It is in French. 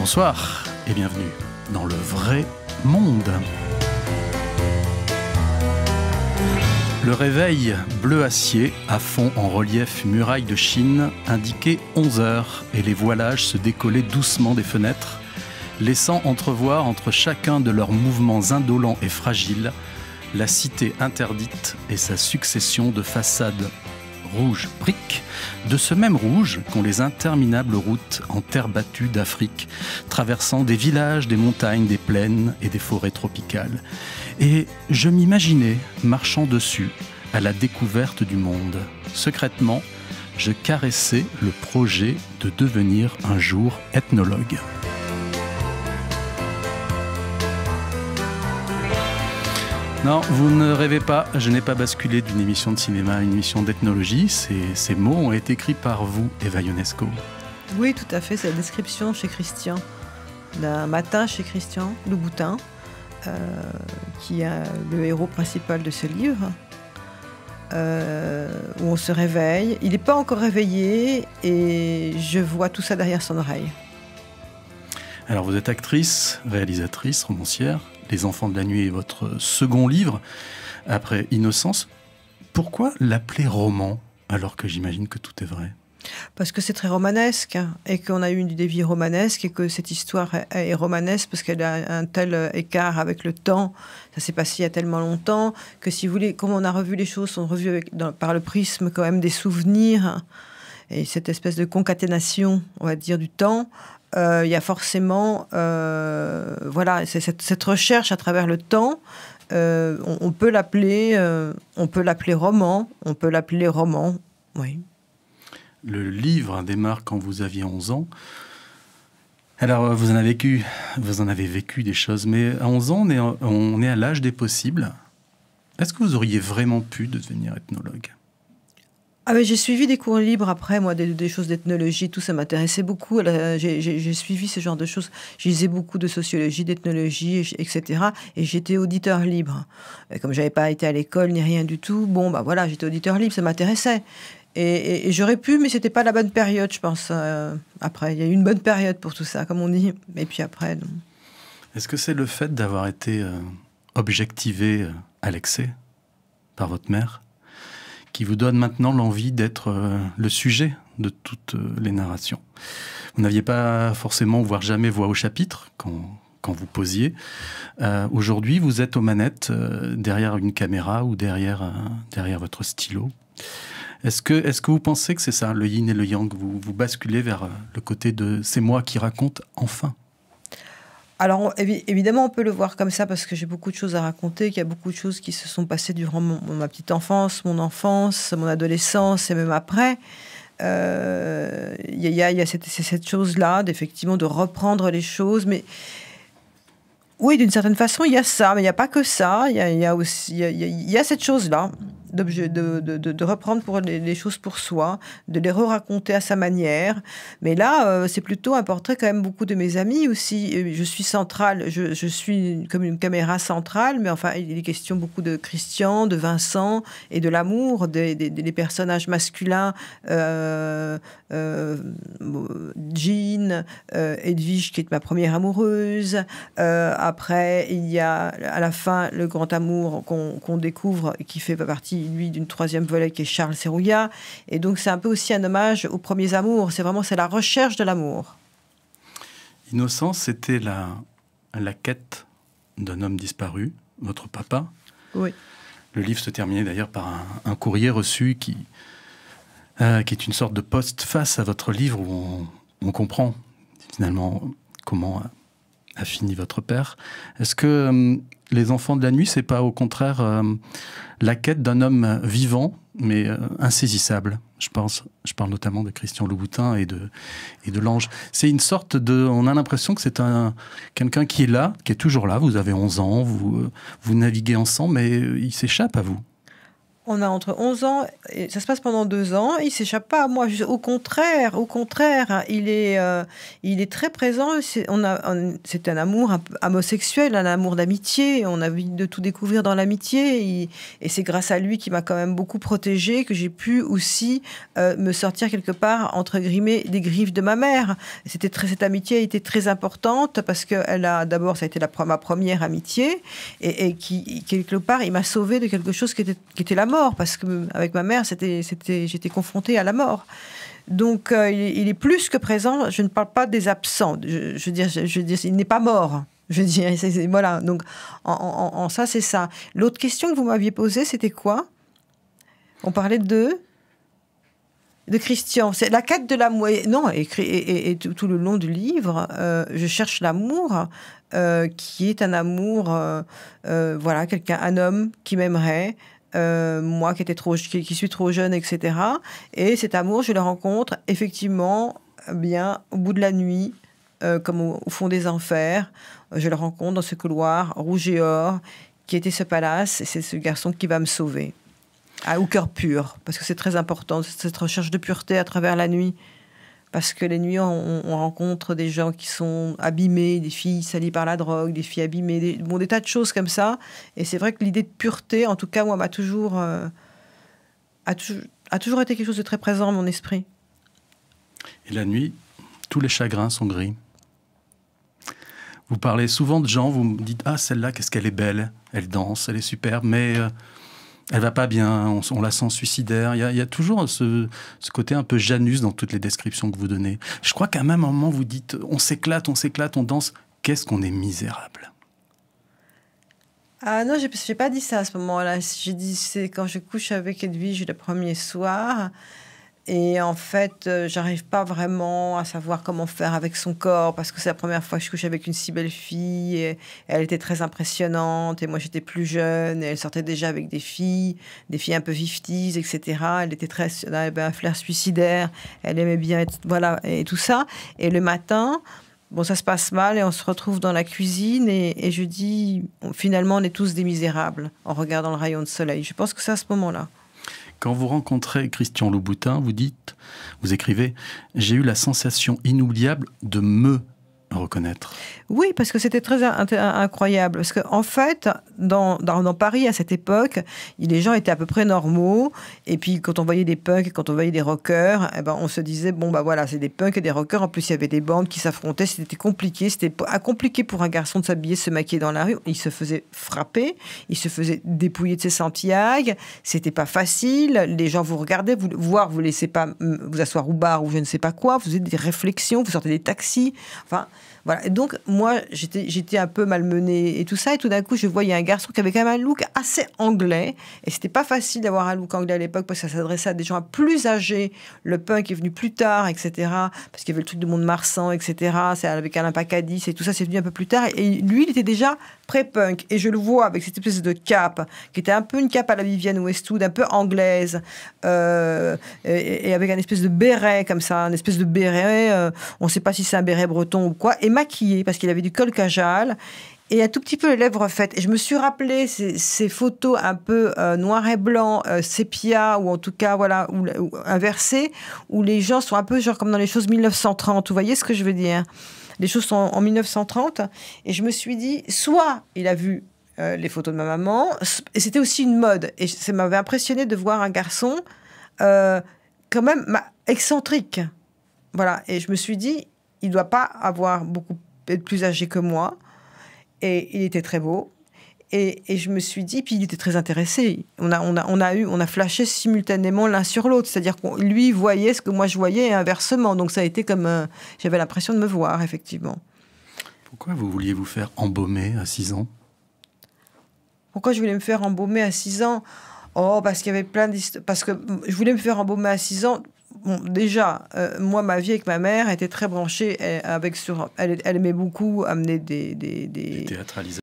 Bonsoir et bienvenue dans le vrai monde. Le réveil bleu acier à fond en relief muraille de Chine indiquait 11 heures et les voilages se décollaient doucement des fenêtres, laissant entrevoir entre chacun de leurs mouvements indolents et fragiles la cité interdite et sa succession de façades rouge brique, de ce même rouge qu'ont les interminables routes en terre battue d'Afrique, traversant des villages, des montagnes, des plaines et des forêts tropicales. Et je m'imaginais marchant dessus, à la découverte du monde. Secrètement, je caressais le projet de devenir un jour ethnologue. Non, vous ne rêvez pas, je n'ai pas basculé d'une émission de cinéma à une émission d'ethnologie. Ces, ces, mots ont été écrits par vous, Eva Ionesco. Oui, tout à fait, c'est la description chez Christian, d'un matin chez Christian Louboutin, euh, qui est le héros principal de ce livre, euh, où on se réveille. Il n'est pas encore réveillé et je vois tout ça derrière son oreille. Alors vous êtes actrice, réalisatrice, romancière les Enfants de la Nuit est votre second livre, après Innocence. Pourquoi l'appeler roman alors que j'imagine que tout est vrai parce que c'est très romanesque et qu'on a eu une vies romanesque et que cette histoire est romanesque parce qu'elle a un tel écart avec le temps. Ça s'est passé il y a tellement longtemps que si vous voulez, comme on a revu les choses, on revues par le prisme quand même des souvenirs et cette espèce de concaténation, on va dire, du temps, euh, il y a forcément, euh, voilà, c'est cette, recherche à travers le temps. Euh, on, peut l'appeler, on peut l'appeler roman, on peut l'appeler roman, oui. Le livre démarre quand vous aviez 11 ans. Alors, vous en avez vécu, vous en avez vécu des choses, mais à 11 ans, on est à l'âge des possibles. Est-ce que vous auriez vraiment pu devenir ethnologue ah, j'ai suivi des cours libres après, moi, des, choses d'ethnologie, tout ça m'intéressait beaucoup. Euh, j'ai suivi ce genre de choses. Je lisais beaucoup de sociologie, d'ethnologie, etc. Et j'étais auditeur libre. Comme comme n'avais pas été à l'école ni rien du tout, bon, bah voilà, j'étais auditeur libre, ça m'intéressait. Et, j'aurais pu, mais c'était pas la bonne période, je pense. Euh, après, il y a eu une bonne période pour tout ça, comme on dit. Et puis après, Est-ce que c'est le fait d'avoir été euh, objectivé à l'excès par votre mère qui vous donne maintenant l'envie d'être euh, le sujet de toutes euh, les narrations. Vous n'aviez pas forcément, voire jamais, voix au chapitre quand, vous posiez. Euh, aujourd'hui, vous êtes aux manettes, derrière une caméra ou derrière, derrière votre stylo. Est-ce que, est que vous pensez que c'est ça, le yin et le yang Vous, vous basculez vers le côté de c'est moi qui raconte enfin alors évidemment, on peut le voir comme ça parce que j'ai beaucoup de choses à raconter, qu'il y a beaucoup de choses qui se sont passées durant ma petite enfance, mon enfance, mon adolescence et même après. Il y, a, cette, chose-là, d'effectivement, de reprendre les choses, mais oui, d'une certaine façon, il y a ça, mais il n'y a pas que ça. Il y a, aussi, il y a cette chose-là de, de, de, reprendre pour les, choses pour soi, de les re-raconter à sa manière. Mais là, euh, c'est plutôt un portrait quand même beaucoup de mes amis aussi. Je suis centrale, je, je suis comme une caméra centrale, mais enfin, il est question beaucoup de Christian, de Vincent et de l'amour des, des, personnages masculins, euh, euh, Jean, Edwige qui est ma première amoureuse. après, il y a à la fin le grand amour qu'on découvre et qui fait partie lui, d'une troisième volée qui est Charles Serrouillat. Et donc, c'est un peu aussi un hommage aux premiers amours. C'est vraiment c'est la recherche de l'amour. Innocence, c'était la, la quête d'un homme disparu, votre papa. Oui. Le livre se terminait d'ailleurs par un, courrier reçu qui, euh, qui est une sorte de poste face à votre livre où on, comprend finalement comment a fini votre père. Est-ce que hum, les enfants de la nuit, c'est pas au contraire euh, la quête d'un homme vivant, mais euh, insaisissable, je pense. Je parle notamment de Christian Louboutin et de, et de l'ange. C'est une sorte de. On a l'impression que c'est un, quelqu'un qui est là, qui est toujours là. Vous avez 11 ans, vous, euh, vous naviguez ensemble, mais il s'échappe à vous on a entre 11 ans, et ça se passe pendant deux ans, il s'échappe pas à moi. Au contraire, au contraire, il est, euh, il est très présent. C'est, un amour homosexuel, un amour d'amitié. On a envie de tout découvrir dans l'amitié. et, c'est grâce à lui qui m'a quand même beaucoup protégée que j'ai pu aussi euh, me sortir quelque part entre guillemets des griffes de ma mère. C'était très, cette amitié a été très importante parce que a d'abord, ça a été la, ma première amitié et, qui quelque part, il m'a sauvée de quelque chose qui était la mort parce que avec ma mère, c'était, j'étais confrontée à la mort. Donc, euh, il, est plus que présent. Je ne parle pas des absents. Je, veux dire, je, il n'est pas mort. Je veux dire, voilà. Donc, en, ça, c'est ça. L'autre question que vous m'aviez posée, c'était quoi On parlait de de Christian. C'est la quête de l'amour. Non, et, et, tout, le long du livre, euh, je cherche l'amour euh, qui est un amour, voilà, quelqu'un, un homme qui m'aimerait, euh, moi qui, qui, suis trop jeune, etc. Et cet amour, je le rencontre effectivement bien au bout de la nuit, euh, comme au, fond des enfers. Je le rencontre dans ce couloir rouge et or qui était ce palace, et c'est ce garçon qui va me sauver. au cœur pur, parce que c'est très important, cette recherche de pureté à travers la nuit parce que les nuits, on, rencontre des gens qui sont abîmés, des filles salies par la drogue, des filles abîmées, des, bon, des tas de choses comme ça. Et c'est vrai que l'idée de pureté, en tout cas, moi, m'a toujours, euh, a, toujours été quelque chose de très présent dans mon esprit. Et la nuit, tous les chagrins sont gris. Vous parlez souvent de gens, vous me dites Ah, celle-là, qu'est-ce qu'elle est belle, elle danse, elle est superbe, mais euh, elle va pas bien, on, la sent suicidaire. Il y, a, toujours ce, ce, côté un peu Janus dans toutes les descriptions que vous donnez. Je crois qu'à un même moment, vous dites on s'éclate, on s'éclate, on danse. Qu'est-ce qu'on est misérable Ah non, je n'ai pas dit ça à ce moment-là. J'ai dit c'est quand je couche avec Edwige le premier soir. Et en fait, euh, j'arrive pas vraiment à savoir comment faire avec son corps parce que c'est la première fois que je couche avec une si belle fille. Et elle était très impressionnante et moi j'étais plus jeune et elle sortait déjà avec des filles, des filles un peu fifties, etc. Elle était très, elle avait un flair suicidaire. Elle aimait bien, être, voilà, et tout ça. Et le matin, bon, ça se passe mal et on se retrouve dans la cuisine et, et je dis, finalement, on est tous des misérables en regardant le rayon de soleil. Je pense que c'est à ce moment-là. Quand vous rencontrez Christian Louboutin, vous dites, vous écrivez, j'ai eu la sensation inoubliable de me reconnaître. Oui, parce que c'était très incroyable. Parce qu'en en fait, dans, Paris, à cette époque, les gens étaient à peu près normaux. Et puis, quand on voyait des punks, quand on voyait des rockers, eh ben, on se disait, bon, bah voilà, c'est des punks et des rockers. En plus, il y avait des bandes qui s'affrontaient. C'était compliqué. C'était compliqué pour un garçon de s'habiller, se maquiller dans la rue. Il se faisait frapper. Il se faisait dépouiller de ses sentiags. C'était pas facile. Les gens vous regardaient, vous, voir, vous laissez pas vous asseoir au bar ou je ne sais pas quoi. Vous faisiez des réflexions, vous sortez des taxis. Enfin, voilà. Et donc, moi, j'étais un peu malmenée et tout ça. Et tout d'un coup, je voyais un garçon qui avait quand même un look assez anglais. Et c'était pas facile d'avoir un look anglais à l'époque parce que ça s'adressait à des gens plus âgés. Le punk est venu plus tard, etc. Parce qu'il y avait le truc du monde marsan, etc. C'est avec Alain Pacadis et tout ça, c'est venu un peu plus tard. Et lui, il était déjà pré-punk. Et je le vois avec cette espèce de cape qui était un peu une cape à la Vivienne Westwood, un peu anglaise. Euh, et, avec un espèce de béret comme ça, un espèce de béret. Euh, on ne sait pas si c'est un béret breton ou quoi et maquillé, parce qu'il avait du col cajal et un tout petit peu les lèvres faites. Et je me suis rappelé ces, photos un peu euh, noir et blanc, euh, sépia, ou en tout cas, voilà, ou, inversées, où les gens sont un peu genre comme dans les choses 1930. Vous voyez ce que je veux dire hein? Les choses sont en 1930. Et je me suis dit, soit il a vu euh, les photos de ma maman, et c'était aussi une mode. Et ça m'avait impressionné de voir un garçon quand même excentrique. Voilà, et je me suis dit, il doit pas avoir beaucoup être plus âgé que moi. Et il était très beau. Et, je me suis dit, puis il était très intéressé. On a, on a, eu, on a flashé simultanément l'un sur l'autre. C'est-à-dire qu'on lui voyait ce que moi je voyais inversement. Donc ça a été comme, euh, j'avais l'impression de me voir effectivement. Pourquoi vous vouliez vous faire embaumer à 6 ans Pourquoi je voulais me faire embaumer à 6 ans Oh, parce qu'il y avait plein d'histoires. Parce que je voulais me faire embaumer à 6 ans Bon, déjà, euh, moi, ma vie avec ma mère était très branchée avec sur. Elle, aimait beaucoup amener des, des, des,